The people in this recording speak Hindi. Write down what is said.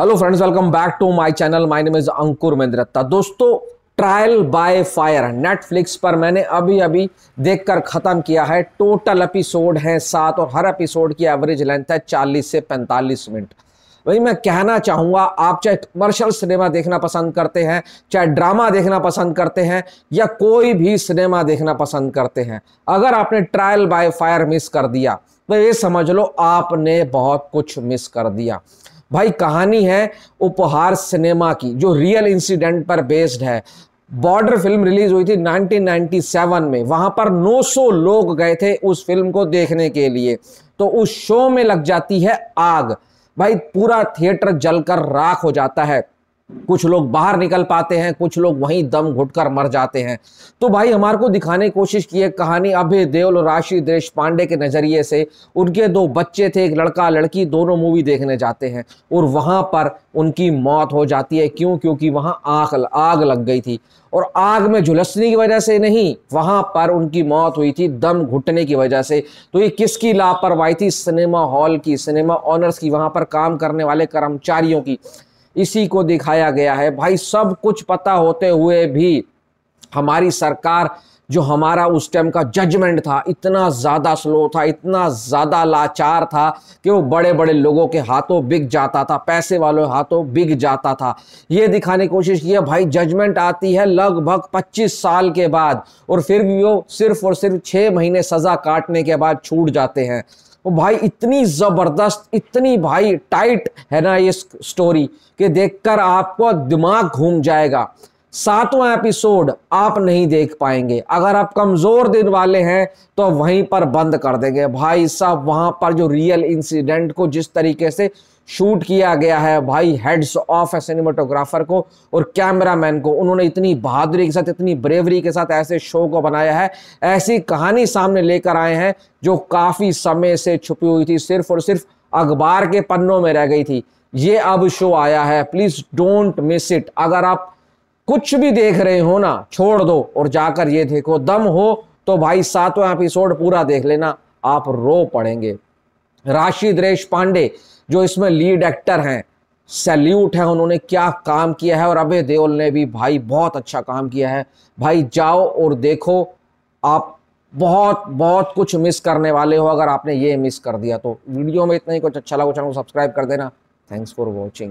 hello friends welcome back to my channel my name is Ankur Mehndiratta दोस्तों ट्रायल बाय फायर नेटफ्लिक्स पर मैंने अभी अभी देखकर ख़त्म किया है टोटल एपिसोड हैं सात और हर एपिसोड की एवरेज लेंथ है 40 से 45 मिनट वही मैं कहना चाहूंगा आप चाहे कमर्शियल सिनेमा देखना पसंद करते हैं चाहे ड्रामा देखना पसंद करते हैं या कोई भी सिनेमा देखना पसंद करते हैं अगर आपने ट्रायल बाय फायर मिस कर दिया तो ये समझ लो आपने बहुत कुछ मिस कर दिया भाई कहानी है उपहार सिनेमा की जो रियल इंसिडेंट पर बेस्ड है बॉर्डर फिल्म रिलीज हुई थी 1997 में वहां पर 900 लोग गए थे उस फिल्म को देखने के लिए तो उस शो में लग जाती है आग भाई पूरा थिएटर जलकर राख हो जाता है कुछ लोग बाहर निकल पाते हैं कुछ लोग वहीं दम घुटकर मर जाते हैं तो भाई हमारे को दिखाने की कोशिश की है कहानी अभय देवल और राशि देश पांडे के नज़रिए से उनके दो बच्चे थे एक लड़का लड़की दोनों मूवी देखने जाते हैं और वहां पर उनकी मौत हो जाती है क्यों क्योंकि वहां आग आग लग गई थी और आग में झुलसने की वजह से नहीं वहां पर उनकी मौत हुई थी दम घुटने की वजह से तो ये किसकी लापरवाही थी सिनेमा हॉल की सिनेमा ऑनर्स की वहां पर काम करने वाले कर्मचारियों की इसी को दिखाया गया है भाई सब कुछ पता होते हुए भी हमारी सरकार जो हमारा उस टाइम का जजमेंट था इतना ज़्यादा स्लो था इतना ज़्यादा लाचार था कि वो बड़े बड़े लोगों के हाथों बिक जाता था पैसे वालों हाथों बिक जाता था ये दिखाने की कोशिश की है भाई जजमेंट आती है लगभग 25 साल के बाद और फिर भी वो सिर्फ और सिर्फ छः महीने सज़ा काटने के बाद छूट जाते हैं वो भाई इतनी ज़बरदस्त इतनी भाई टाइट है ना ये स्टोरी कि देखकर आपको दिमाग घूम जाएगा सातवां एपिसोड आप नहीं देख पाएंगे अगर आप कमज़ोर दिन वाले हैं तो वहीं पर बंद कर देंगे भाई साहब वहां पर जो रियल इंसिडेंट को जिस तरीके से शूट किया गया है भाई हेड्स ऑफ सिनेमाटोग्राफर को और कैमरा मैन को उन्होंने इतनी बहादुरी के साथ इतनी ब्रेवरी के साथ ऐसे शो को बनाया है ऐसी कहानी सामने लेकर आए हैं जो काफ़ी समय से छुपी हुई थी सिर्फ और सिर्फ अखबार के पन्नों में रह गई थी ये अब शो आया है प्लीज़ डोंट मिस इट अगर आप कुछ भी देख रहे हो ना छोड़ दो और जाकर ये देखो दम हो तो भाई सातवां एपिसोड पूरा देख लेना आप रो पड़ेंगे राशि द्रेश पांडे जो इसमें लीड एक्टर हैं सैल्यूट है उन्होंने क्या काम किया है और अभय देओल ने भी भाई बहुत अच्छा काम किया है भाई जाओ और देखो आप बहुत बहुत कुछ मिस करने वाले हो अगर आपने ये मिस कर दिया तो वीडियो में इतना ही कुछ अच्छा लगा तो चैनल सब्सक्राइब कर देना थैंक्स फॉर वॉचिंग